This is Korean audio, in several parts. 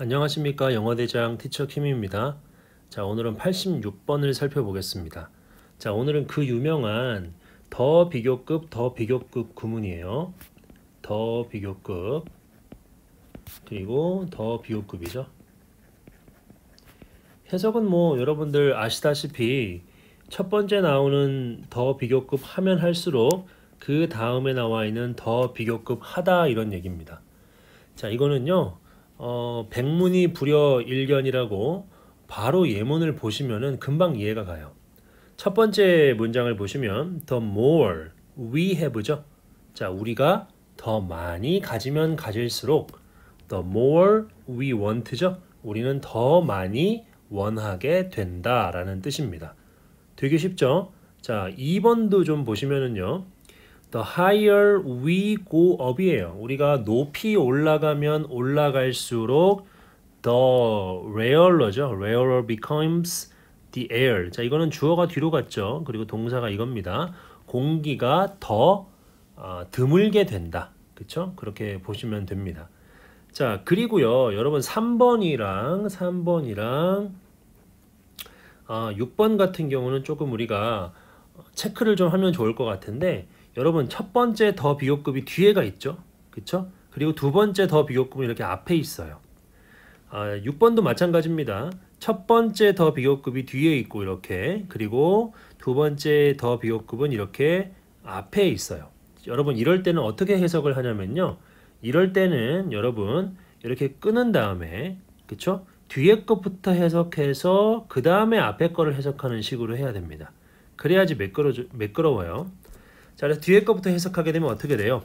안녕하십니까 영어대장 티처 킴입니다. 자 오늘은 86번을 살펴보겠습니다. 자 오늘은 그 유명한 더 비교급 더 비교급 구문이에요. 더 비교급 그리고 더 비교급이죠. 해석은 뭐 여러분들 아시다시피 첫 번째 나오는 더 비교급 하면 할수록 그 다음에 나와 있는 더 비교급 하다 이런 얘기입니다. 자 이거는요 어, 백문이 불여 일견이라고 바로 예문을 보시면은 금방 이해가 가요. 첫 번째 문장을 보시면 the more we have죠. 자, 우리가 더 많이 가지면 가질수록 the more we want죠. 우리는 더 많이 원하게 된다라는 뜻입니다. 되게 쉽죠? 자, 2번도 좀 보시면은요. The higher we go up이에요. 우리가 높이 올라가면 올라갈수록 the rare죠. rarer becomes the air. 자, 이거는 주어가 뒤로 갔죠. 그리고 동사가 이겁니다. 공기가 더 어, 드물게 된다. 그렇죠? 그렇게 보시면 됩니다. 자, 그리고요. 여러분 3번이랑 3번이랑 아, 6번 같은 경우는 조금 우리가 체크를 좀 하면 좋을 것 같은데 여러분 첫 번째 더 비교급이 뒤에가 있죠. 그렇 그리고 두 번째 더 비교급은 이렇게 앞에 있어요. 아, 6번도 마찬가지입니다. 첫 번째 더 비교급이 뒤에 있고 이렇게 그리고 두 번째 더 비교급은 이렇게 앞에 있어요. 여러분 이럴 때는 어떻게 해석을 하냐면요. 이럴 때는 여러분 이렇게 끄는 다음에 그쵸? 뒤에 것부터 해석해서 그 다음에 앞에 거를 해석하는 식으로 해야 됩니다. 그래야지 매끄러, 매끄러워요. 자, 뒤에 것부터 해석하게 되면 어떻게 돼요?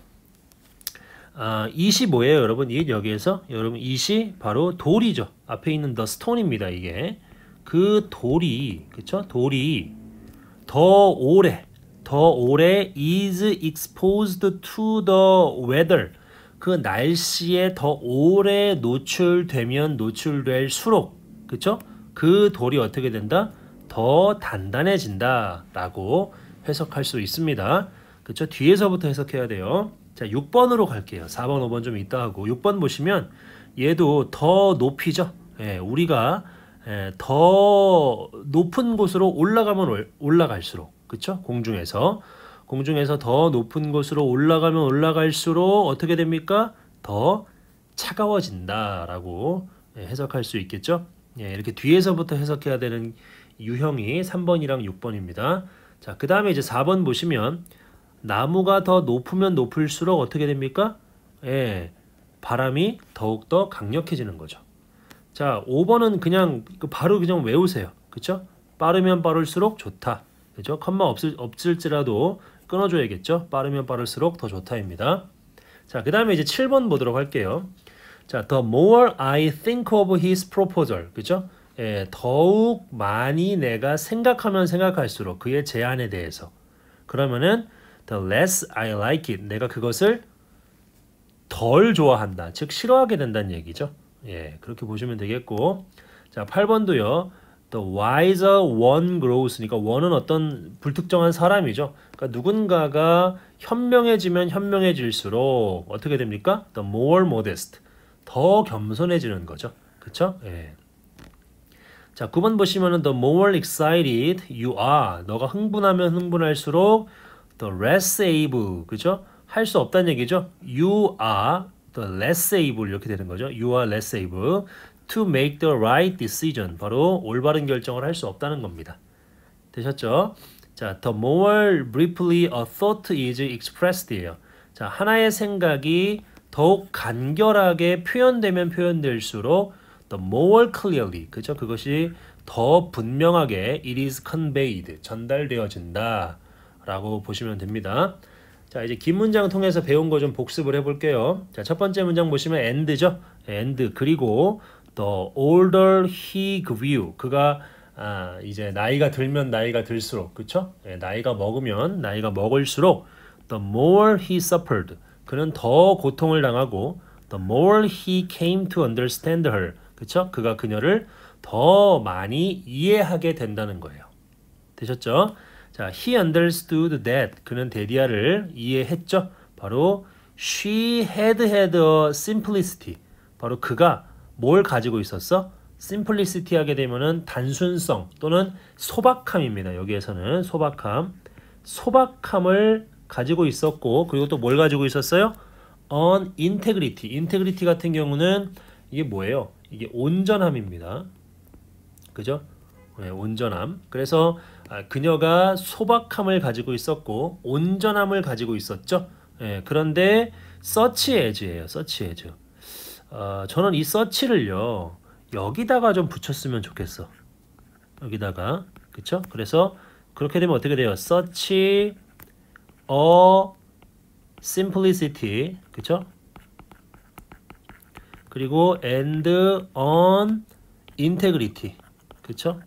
아, 25예요, 여러분. 이 여기에서 여러분 20 바로 돌이죠. 앞에 있는 the 입니다 이게. 그 돌이 그쵸? 돌이 더 오래 더 오래 is exposed to the weather 그 날씨에 더 오래 노출되면 노출될수록 그쵸? 그 돌이 어떻게 된다? 더 단단해진다 라고 해석할 수 있습니다. 그렇죠 뒤에서부터 해석해야 돼요. 자, 6번으로 갈게요. 4번, 5번 좀 있다 하고 6번 보시면 얘도 더 높이죠. 예, 우리가 예, 더 높은 곳으로 올라가면 올라갈수록 그쵸? 공중에서 공중에서 더 높은 곳으로 올라가면 올라갈수록 어떻게 됩니까? 더 차가워진다라고 예, 해석할 수 있겠죠. 예, 이렇게 뒤에서부터 해석해야 되는 유형이 3번이랑 6번입니다. 자, 그 다음에 이제 4번 보시면 나무가 더 높으면 높을수록 어떻게 됩니까? 예, 바람이 더욱더 강력해지는 거죠. 자, 5번은 그냥 그 바로 그냥 외우세요. 그쵸? 빠르면 빠를수록 좋다. 그죠? 컴마 없을, 없을지라도 끊어줘야겠죠? 빠르면 빠를수록 더 좋다입니다. 자, 그 다음에 이제 7번 보도록 할게요. 자, the more I think of his proposal. 그죠? 예, 더욱 많이 내가 생각하면 생각할수록 그의 제안에 대해서. 그러면은 The less I like it. 내가 그것을 덜 좋아한다. 즉 싫어하게 된다는 얘기죠. 예, 그렇게 보시면 되겠고. 자, 8번도요. The wiser one grows니까 그러니까 one은 어떤 불특정한 사람이죠. 그러니까 누군가가 현명해지면 현명해질수록 어떻게 됩니까? The more modest. 더 겸손해지는 거죠. 그렇죠? 예. 자, 9번 보시면은 the more excited you are. 너가 흥분하면 흥분할수록 또 less able 그죠? 할 수 없다는 얘기죠. You are the less able 이렇게 되는 거죠. You are less able to make the right decision 바로 올바른 결정을 할 수 없다는 겁니다. 되셨죠? 자, the more briefly a thought is expressed예요. 자, 하나의 생각이 더욱 간결하게 표현되면 표현될수록 the more clearly 그죠? 그것이 더 분명하게 it is conveyed 전달되어진다. 라고 보시면 됩니다. 자 이제 긴 문장 통해서 배운 거 좀 복습을 해볼게요. 자첫 번째 문장 보시면 end죠. end 그리고 the older he grew 그가 아, 이제 나이가 들면 나이가 들수록 그쵸? 예, 나이가 먹으면 나이가 먹을수록 the more he suffered 그는 더 고통을 당하고 the more he came to understand her 그쵸? 그가 그녀를 더 많이 이해하게 된다는 거예요. 되셨죠? 자, he understood that 그는 데디아를 이해했죠. 바로 she had had a simplicity. 바로 그가 뭘 가지고 있었어? simplicity 하게 되면은 단순성 또는 소박함입니다. 여기에서는 소박함. 소박함을 가지고 있었고 그리고 또 뭘 가지고 있었어요? on integrity. integrity 같은 경우는 이게 뭐예요? 이게 온전함입니다. 그죠? 네, 온전함. 그래서 아, 그녀가 소박함을 가지고 있었고 온전함을 가지고 있었죠. 예, 그런데 서치 에즈예요. 서치 에즈. 어, 저는 이 서치를요. 여기다가 좀 붙였으면 좋겠어. 여기다가 그쵸? 그래서 그렇게 되면 어떻게 돼요? 서치 어 s i m p l i c i 그리고 and on integrity 그쵸?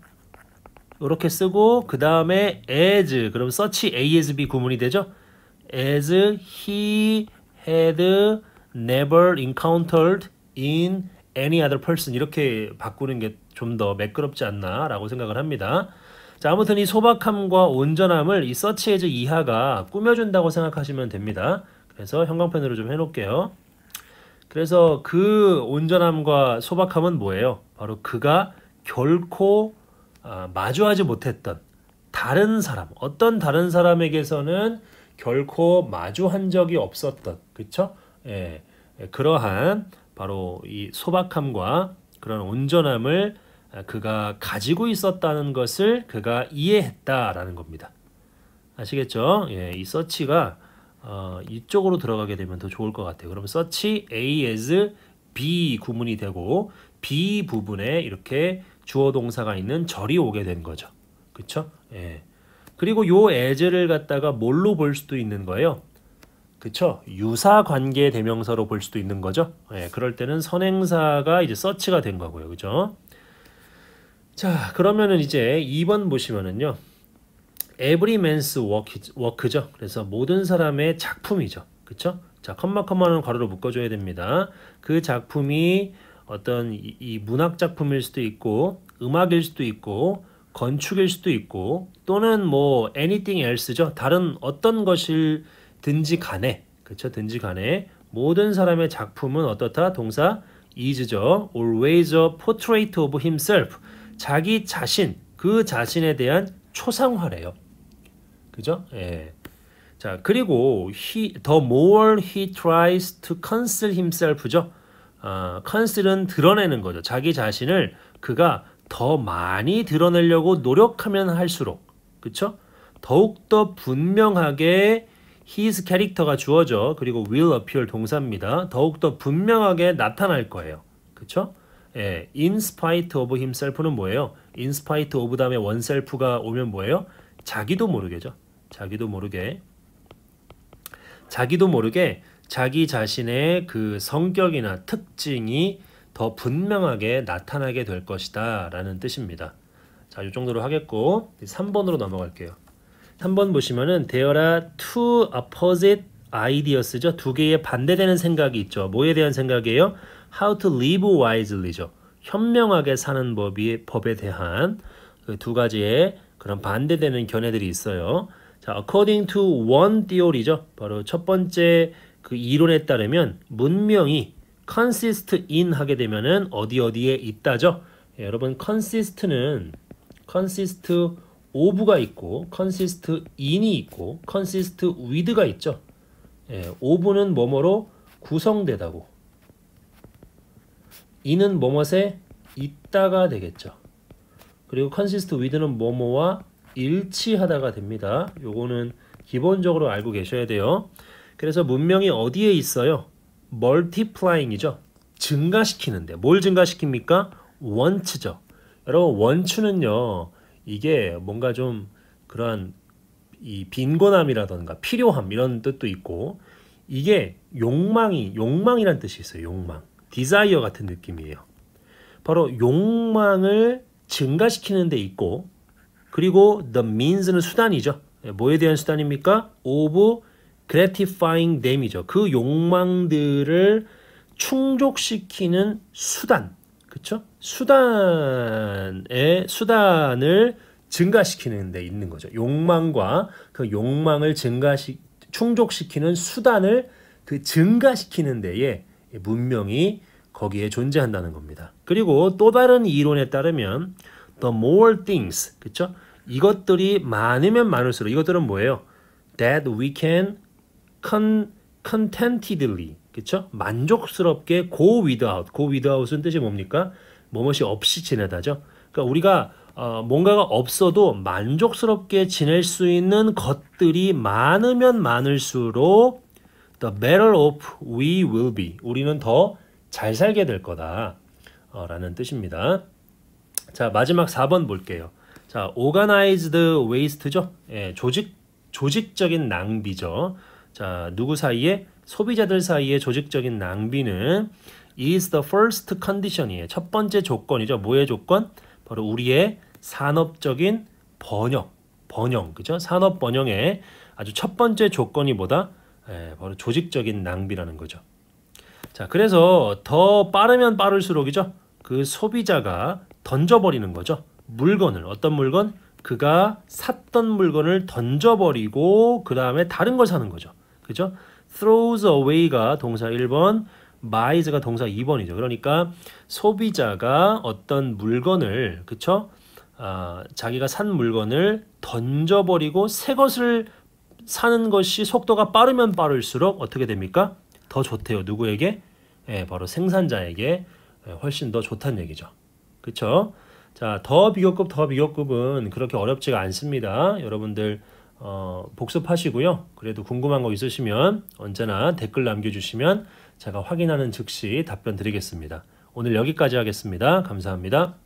이렇게 쓰고 그 다음에 as 그럼 서치 a as b 구문이 되죠. as he had never encountered in any other person 이렇게 바꾸는 게 좀 더 매끄럽지 않나 라고 생각을 합니다. 자 아무튼 이 소박함과 온전함을 이 서치 에즈 이하가 꾸며준다고 생각하시면 됩니다. 그래서 형광펜으로 좀 해놓을게요. 그래서 그 온전함과 소박함은 뭐예요? 바로 그가 결코 아, 마주하지 못했던 다른 사람, 어떤 다른 사람에게서는 결코 마주한 적이 없었던, 그쵸? 예, 예 그러한 바로 이 소박함과 그런 온전함을 아, 그가 가지고 있었다는 것을 그가 이해했다라는 겁니다. 아시겠죠? 예, 이 서치가 어, 이쪽으로 들어가게 되면 더 좋을 것 같아요. 그러면 서치 A as B 구문이 되고 B 부분에 이렇게 주어 동사가 있는 절이 오게 된 거죠. 그렇죠? 예. 그리고 요 as를 갖다가 뭘로 볼 수도 있는 거예요. 그쵸? 유사 관계 대명사로 볼 수도 있는 거죠. 예, 그럴 때는 선행사가 이제 서치가 된 거고요. 그죠? 자, 그러면은 이제 2번 보시면은요. every man's work, 죠 그래서 모든 사람의 작품이죠. 그쵸? 자, 컴마 컴마는 괄호로 묶어줘야 됩니다. 그 작품이 어떤 이, 이 문학 작품일 수도 있고 음악일 수도 있고 건축일 수도 있고 또는 뭐 anything else죠. 다른 어떤 것일든지 간에 그렇죠. 든지 간에 모든 사람의 작품은 어떻다? 동사 is죠. always a portrait of himself. 자기 자신, 그 자신에 대한 초상화래요. 그죠? 예. 자, 그리고 he, the more he tries to c o n s o l himself죠. 어, 컨실은 드러내는 거죠. 자기 자신을 그가 더 많이 드러내려고 노력하면 할수록 그쵸? 더욱더 분명하게 his 캐릭터가 주어져 그리고 will appear 동사입니다. 더욱더 분명하게 나타날 거예요. 그쵸? 예, in spite of himself는 뭐예요? in spite of 다음에 oneself가 오면 뭐예요? 자기도 모르게죠. 자기도 모르게 자기도 모르게 자기 자신의 그 성격이나 특징이 더 분명하게 나타나게 될 것이다 라는 뜻입니다. 자, 이 정도로 하겠고 3번으로 넘어갈게요. 3번 보시면은 there are two opposite ideas죠. 두 개의 반대되는 생각이 있죠. 뭐에 대한 생각이에요? how to live wisely죠. 현명하게 사는 법이 법에 대한 그두 가지의 그런 반대되는 견해들이 있어요. 자, according to one theory죠. 바로 첫 번째 그 이론에 따르면 문명이 consist in 하게 되면은 어디 어디에 있다죠. 예, 여러분 consist는 consist of가 있고 consist in이 있고 consist with가 있죠. 예, of는 뭐뭐로 구성되다고 in은 뭐뭐에 있다가 되겠죠. 그리고 consist with는 뭐뭐와 일치하다가 됩니다. 요거는 기본적으로 알고 계셔야 돼요. 그래서 문명이 어디에 있어요? 멀티플라잉이죠. 증가시키는데 뭘 증가시킵니까? 원추죠. 여러분 원추는요. 이게 뭔가 좀 그러한 이 빈곤함이라던가 필요함 이런 뜻도 있고 이게 욕망이 욕망이란 뜻이 있어요. 욕망. 디자이어 같은 느낌이에요. 바로 욕망을 증가시키는 데 있고 그리고 the means는 수단이죠. 예, 뭐에 대한 수단입니까? of gratifying them이죠. 그 욕망들을 충족시키는 수단. 그쵸? 수단의 수단을 증가시키는 데 있는 거죠. 욕망과 그 욕망을 증가시 충족시키는 수단을 그 증가시키는 데에 문명이 거기에 존재한다는 겁니다. 그리고 또 다른 이론에 따르면 the more things 그쵸? 이것들이 많으면 많을수록 이것들은 뭐예요? that we can con, contentedly 그쵸? 만족스럽게 go without go without은 뜻이 뭡니까? 무엇이 없이 지내다죠. 그러니까 우리가 어, 뭔가가 없어도 만족스럽게 지낼 수 있는 것들이 많으면 많을수록 the better off we will be. 우리는 더 잘 살게 될 거다. 어, 라는 뜻입니다. 자, 마지막 4번 볼게요. 자, organized waste죠? 예, 조직, 조직적인 낭비죠. 자, 누구 사이에? 소비자들 사이에 조직적인 낭비는 is the first condition이에요. 첫 번째 조건이죠. 뭐의 조건? 바로 우리의 산업적인 번영 번영, 그죠? 산업 번영의 아주 첫 번째 조건이 뭐다? 예, 바로 조직적인 낭비라는 거죠. 자, 그래서 더 빠르면 빠를수록이죠. 그 소비자가 던져버리는 거죠. 물건을, 어떤 물건? 그가 샀던 물건을 던져버리고, 그 다음에 다른 걸 사는 거죠. 그죠? throws away가 동사 1번, buys가 동사 2번이죠. 그러니까 소비자가 어떤 물건을 그쵸? 아, 자기가 산 물건을 던져버리고 새 것을 사는 것이 속도가 빠르면 빠를수록 어떻게 됩니까? 더 좋대요. 누구에게? 예, 바로 생산자에게 예, 훨씬 더 좋다는 얘기죠. 그쵸? 자, 더 비교급, 더 비교급은 그렇게 어렵지가 않습니다. 여러분들 어, 복습하시고요. 그래도 궁금한 거 있으시면 언제나 댓글 남겨주시면 제가 확인하는 즉시 답변 드리겠습니다. 오늘 여기까지 하겠습니다. 감사합니다.